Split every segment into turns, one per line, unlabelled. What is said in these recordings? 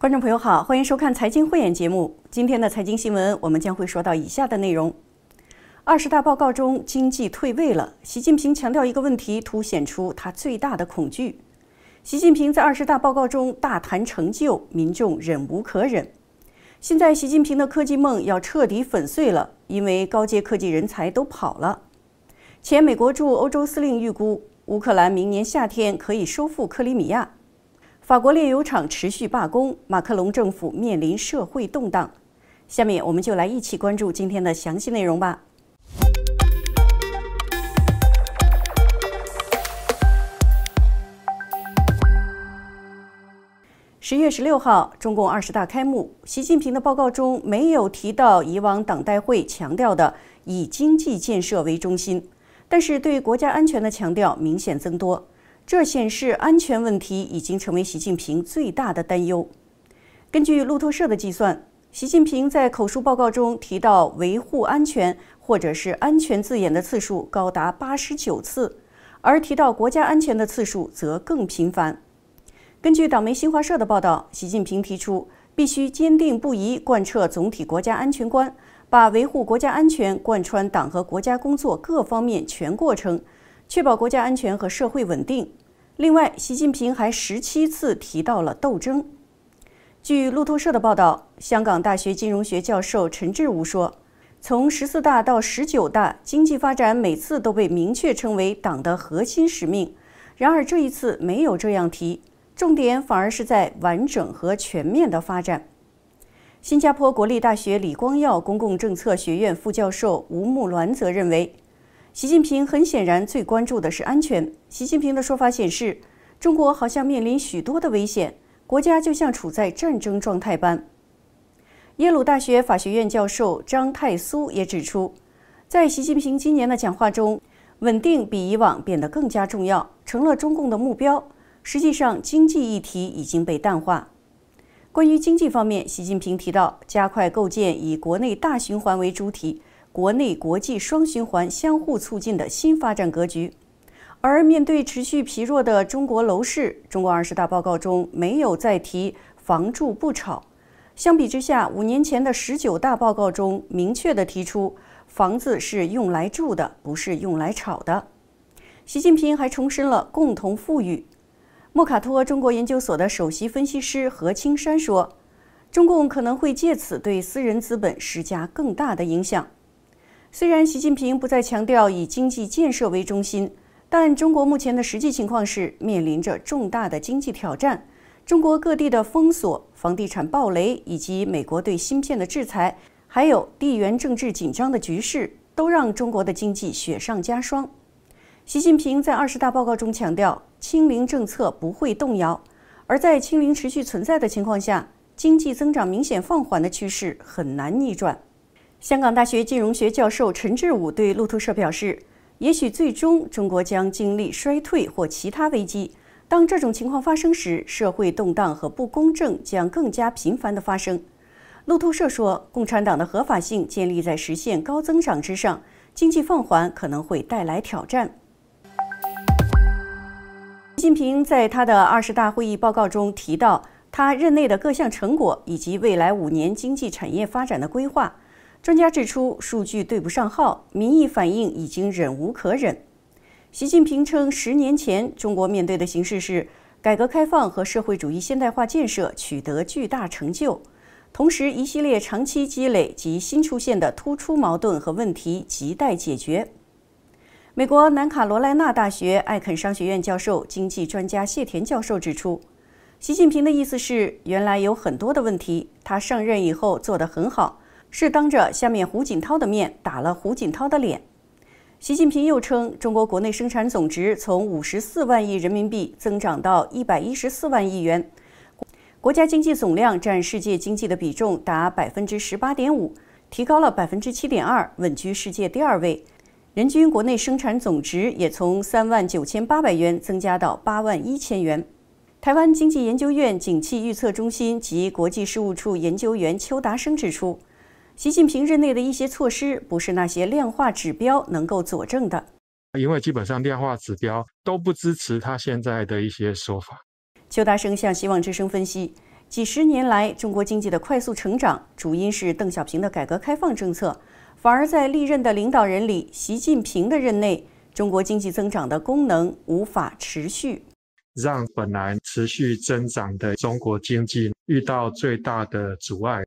观众朋友好，欢迎收看《财经慧眼》节目。今天的财经新闻，我们将会说到以下的内容：二十大报告中，经济退位了。习近平强调一个问题，凸显出他最大的恐惧。习近平在二十大报告中大谈成就，民众忍无可忍。现在，习近平的科技梦要彻底粉碎了，因为高阶科技人才都跑了。前美国驻欧洲司令预估，乌克兰明年夏天可以收复克里米亚。法国炼油厂持续罢工，马克龙政府面临社会动荡。下面，我们就来一起关注今天的详细内容吧。十月十六号，中共二十大开幕。习近平的报告中没有提到以往党代会强调的以经济建设为中心，但是对国家安全的强调明显增多。这显示安全问题已经成为习近平最大的担忧。根据路透社的计算，习近平在口述报告中提到“维护安全”或者是“安全”字眼的次数高达八十九次，而提到国家安全的次数则更频繁。根据党媒新华社的报道，习近平提出必须坚定不移贯彻总体国家安全观，把维护国家安全贯穿党和国家工作各方面全过程。确保国家安全和社会稳定。另外，习近平还十七次提到了斗争。据路透社的报道，香港大学金融学教授陈志武说：“从十四大到十九大，经济发展每次都被明确称为党的核心使命。然而这一次没有这样提，重点反而是在完整和全面的发展。”新加坡国立大学李光耀公共政策学院副教授吴木銮则认为。习近平很显然最关注的是安全。习近平的说法显示，中国好像面临许多的危险，国家就像处在战争状态般。耶鲁大学法学院教授张太苏也指出，在习近平今年的讲话中，稳定比以往变得更加重要，成了中共的目标。实际上，经济议题已经被淡化。关于经济方面，习近平提到加快构建以国内大循环为主体。国内国际双循环相互促进的新发展格局，而面对持续疲弱的中国楼市，中国二十大报告中没有再提“房住不炒”。相比之下，五年前的十九大报告中明确地提出“房子是用来住的，不是用来炒的”。习近平还重申了共同富裕。莫卡托中国研究所的首席分析师何青山说：“中共可能会借此对私人资本施加更大的影响。”虽然习近平不再强调以经济建设为中心，但中国目前的实际情况是面临着重大的经济挑战。中国各地的封锁、房地产暴雷，以及美国对芯片的制裁，还有地缘政治紧张的局势，都让中国的经济雪上加霜。习近平在二十大报告中强调，“清零”政策不会动摇；而在“清零”持续存在的情况下，经济增长明显放缓的趋势很难逆转。香港大学金融学教授陈志武对路透社表示：“也许最终中国将经历衰退或其他危机。当这种情况发生时，社会动荡和不公正将更加频繁的发生。”路透社说：“共产党的合法性建立在实现高增长之上，经济放缓可能会带来挑战。”习近平在他的二十大会议报告中提到，他任内的各项成果以及未来五年经济产业发展的规划。专家指出，数据对不上号，民意反应已经忍无可忍。习近平称，十年前中国面对的形势是改革开放和社会主义现代化建设取得巨大成就，同时一系列长期积累及新出现的突出矛盾和问题亟待解决。美国南卡罗来纳大学艾肯商学院教授、经济专家谢田教授指出，习近平的意思是，原来有很多的问题，他上任以后做得很好。是当着下面胡锦涛的面打了胡锦涛的脸。习近平又称，中国国内生产总值从五十四万亿人民币增长到一百一十四万亿元，国家经济总量占世界经济的比重达百分之十八点五，提高了百分之七点二，稳居世界第二位。人均国内生产总值也从三万九千八百元增加到八万一千元。台湾经济研究院景气预测中心及国际事务处研究员邱达生指出。习近平任内的一些措施，不是那些量化指标能够佐证的，
因为基本上量化指标都不支持他现在的一些说法。
邱大生向《希望之声》分析，几十年来中国经济的快速成长，主因是邓小平的改革开放政策，反而在历任的领导人里，习近平的任内，中国经济增长的功能无法持续，
让本来持续增长的中国经济遇到最大的阻碍。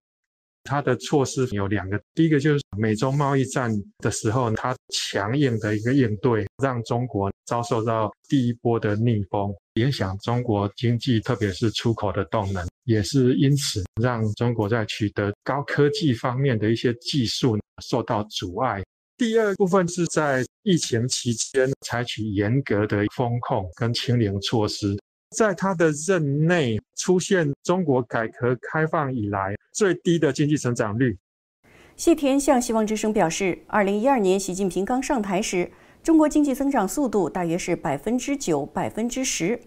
它的措施有两个，第一个就是美洲贸易战的时候，它强硬的一个应对，让中国遭受到第一波的逆风，影响中国经济，特别是出口的动能，也是因此让中国在取得高科技方面的一些技术受到阻碍。第二部分是在疫情期间采取严格的风控跟清零措施。在他的任内，出现中国改革开放以来最低的经济增长率。
谢田向《希望之声》表示，二零一二年习近平刚上台时，中国经济增长速度大约是百分之九、百分之十。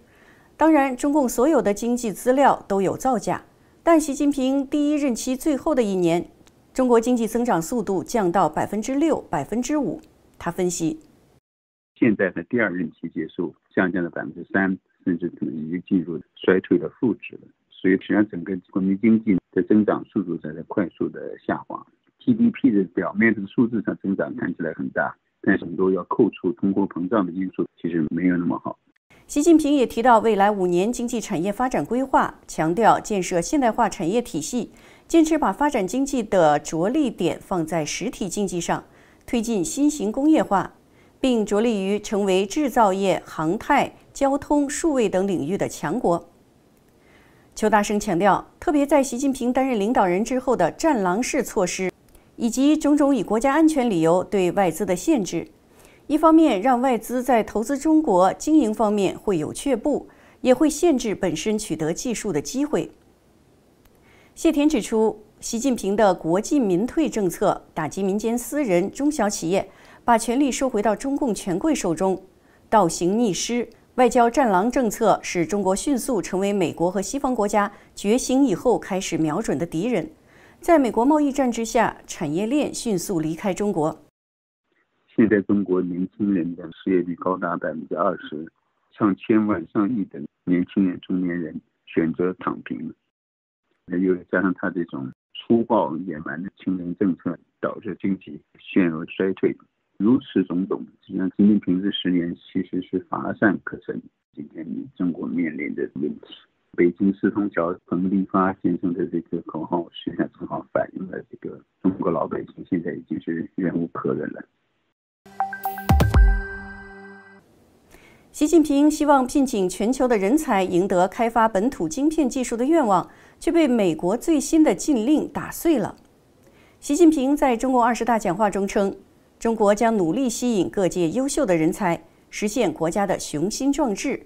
当然，中共所有的经济资料都有造假，但习近平第一任期最后的一年，中国经济增长速度降到百分之六、百分之五。他分析，
现在的第二任期结束，下降了百分之三。甚至可能已经进入衰退的负值了，所以实际上整个国民经济的增长速度在快速的下滑，GDP 的表面这个数字上增长看起来很大，但是很多要扣除通货膨胀的因素，其实没有那么好。
习近平也提到未来五年经济产业发展规划，强调建设现代化产业体系，坚持把发展经济的着力点放在实体经济上，推进新型工业化，并着力于成为制造业行太、交通、数位等领域的强国。邱大生强调，特别在习近平担任领导人之后的“战狼式”措施，以及种种以国家安全理由对外资的限制，一方面让外资在投资中国经营方面会有却步，也会限制本身取得技术的机会。谢田指出，习近平的“国进民退”政策，打击民间私人中小企业，把权力收回到中共权贵手中，倒行逆施。外交战狼政策使中国迅速成为美国和西方国家觉醒以后开始瞄准的敌人。在美国贸易战之下，产业链迅速离开中国。
现在中国年轻人的失业率高达百分之二十，上千万、上亿的年轻人、中年人选择躺平。又加上他这种粗暴野蛮的清零政策，导致经济陷入衰退。如此种种，实际上，习近平这十年其实是乏善可陈。今天中国面临的问题，北京四通桥彭立发先生的这个口号，实际上正好反映了这个中国老百姓现在已经是忍无可忍了。
习近平希望聘请全球的人才，赢得开发本土晶片技术的愿望，却被美国最新的禁令打碎了。习近平在中国二十大讲话中称。中国将努力吸引各界优秀的人才，实现国家的雄心壮志。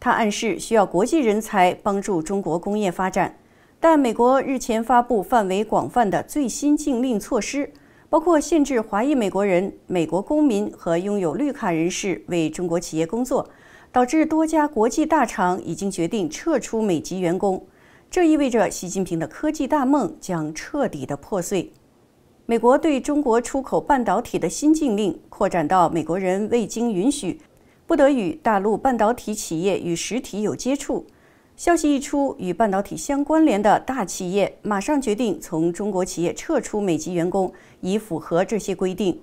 他暗示需要国际人才帮助中国工业发展，但美国日前发布范围广泛的最新禁令措施，包括限制华裔美国人、美国公民和拥有绿卡人士为中国企业工作，导致多家国际大厂已经决定撤出美籍员工。这意味着习近平的科技大梦将彻底的破碎。美国对中国出口半导体的新禁令扩展到美国人未经允许不得与大陆半导体企业与实体有接触。消息一出，与半导体相关联的大企业马上决定从中国企业撤出美籍员工，以符合这些规定。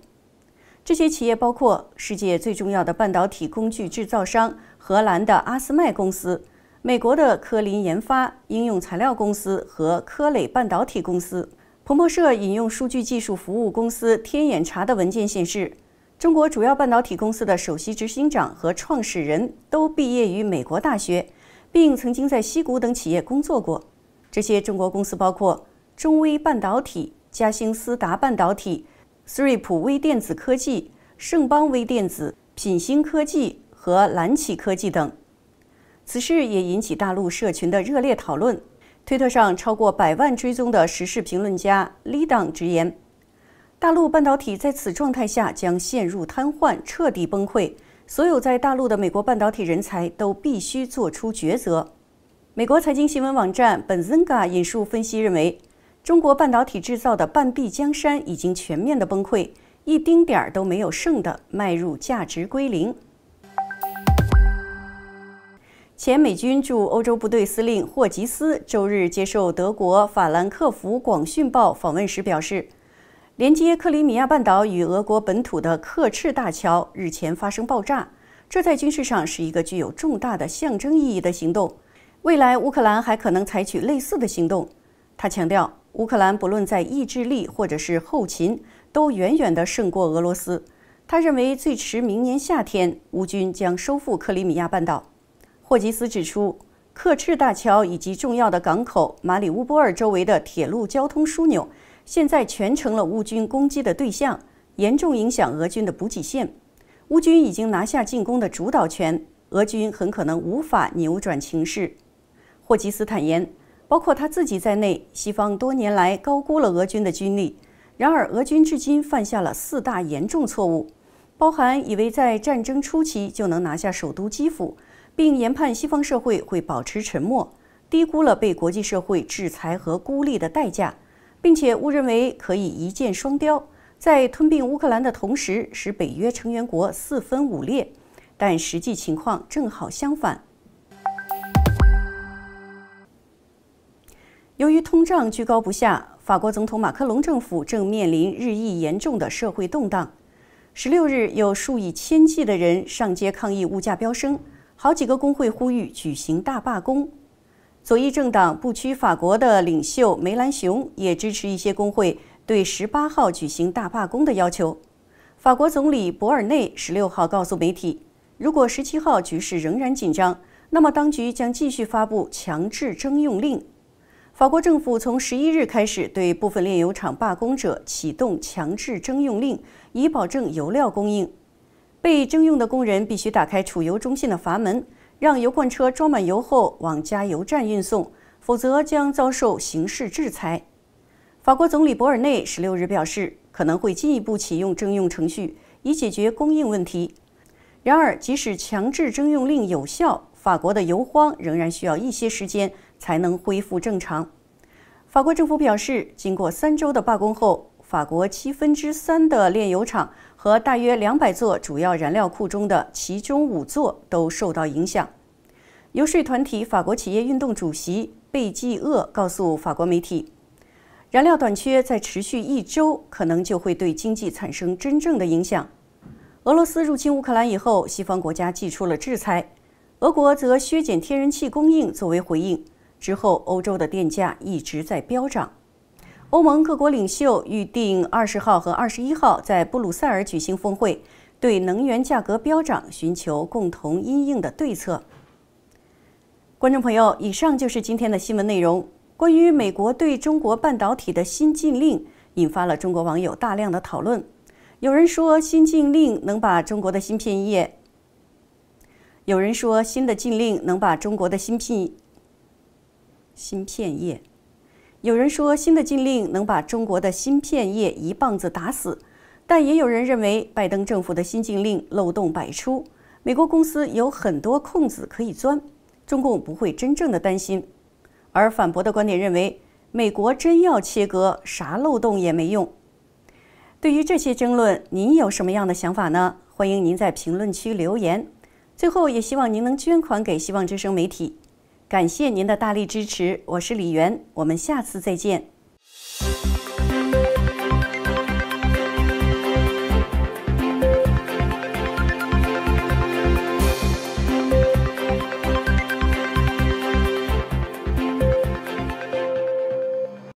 这些企业包括世界最重要的半导体工具制造商——荷兰的阿斯麦公司，美国的科林研发应用材料公司和科磊半导体公司。彭博社引用数据技术服务公司天眼查的文件显示，中国主要半导体公司的首席执行长和创始人都毕业于美国大学，并曾经在西谷等企业工作过。这些中国公司包括中微半导体、嘉兴思达半导体、斯瑞普微电子科技、盛邦微电子、品兴科技和蓝启科技等。此事也引起大陆社群的热烈讨论。推特上超过百万追踪的时事评论家 Lidan 直言：“大陆半导体在此状态下将陷入瘫痪，彻底崩溃。所有在大陆的美国半导体人才都必须做出抉择。”美国财经新闻网站 Benzinga 引述分析认为，中国半导体制造的半壁江山已经全面的崩溃，一丁点儿都没有剩的，迈入价值归零。前美军驻欧洲部队司令霍吉斯周日接受德国法兰克福《广讯报》访问时表示：“连接克里米亚半岛与俄国本土的客赤大桥日前发生爆炸，这在军事上是一个具有重大的象征意义的行动。未来乌克兰还可能采取类似的行动。”他强调，乌克兰不论在意志力或者是后勤，都远远地胜过俄罗斯。他认为，最迟明年夏天，乌军将收复克里米亚半岛。霍吉斯指出，克赤大桥以及重要的港口马里乌波尔周围的铁路交通枢纽，现在全成了乌军攻击的对象，严重影响俄军的补给线。乌军已经拿下进攻的主导权，俄军很可能无法扭转情势。霍吉斯坦言，包括他自己在内，西方多年来高估了俄军的军力。然而，俄军至今犯下了四大严重错误，包含以为在战争初期就能拿下首都基辅。并研判西方社会会保持沉默，低估了被国际社会制裁和孤立的代价，并且误认为可以一箭双雕，在吞并乌克兰的同时使北约成员国四分五裂，但实际情况正好相反。由于通胀居高不下，法国总统马克龙政府正面临日益严重的社会动荡。十六日，有数以千计的人上街抗议物价飙升。好几个工会呼吁举行大罢工，左翼政党不屈法国的领袖梅兰雄也支持一些工会对十八号举行大罢工的要求。法国总理博尔内十六号告诉媒体，如果十七号局势仍然紧张，那么当局将继续发布强制征用令。法国政府从十一日开始对部分炼油厂罢工者启动强制征用令，以保证油料供应。被征用的工人必须打开储油中心的阀门，让油罐车装满油后往加油站运送，否则将遭受刑事制裁。法国总理博尔内十六日表示，可能会进一步启用征用程序，以解决供应问题。然而，即使强制征用令有效，法国的油荒仍然需要一些时间才能恢复正常。法国政府表示，经过三周的罢工后，法国七分之三的炼油厂。和大约两百座主要燃料库中的其中五座都受到影响。游说团体法国企业运动主席贝济厄告诉法国媒体：“燃料短缺在持续一周，可能就会对经济产生真正的影响。”俄罗斯入侵乌克兰以后，西方国家祭出了制裁，俄国则削减天然气供应作为回应。之后，欧洲的电价一直在飙涨。欧盟各国领袖预定二十号和二十一号在布鲁塞尔举行峰会，对能源价格飙涨寻求共同因应的对策。观众朋友，以上就是今天的新闻内容。关于美国对中国半导体的新禁令，引发了中国网友大量的讨论。有人说新禁令能把中国的芯片业，有人说新的禁令能把中国的芯片芯片业。有人说新的禁令能把中国的芯片业一棒子打死，但也有人认为拜登政府的新禁令漏洞百出，美国公司有很多空子可以钻，中共不会真正的担心。而反驳的观点认为，美国真要切割，啥漏洞也没用。对于这些争论，您有什么样的想法呢？欢迎您在评论区留言。最后，也希望您能捐款给希望之声媒体。感谢您的大力支持，我是李媛，我们下次再见。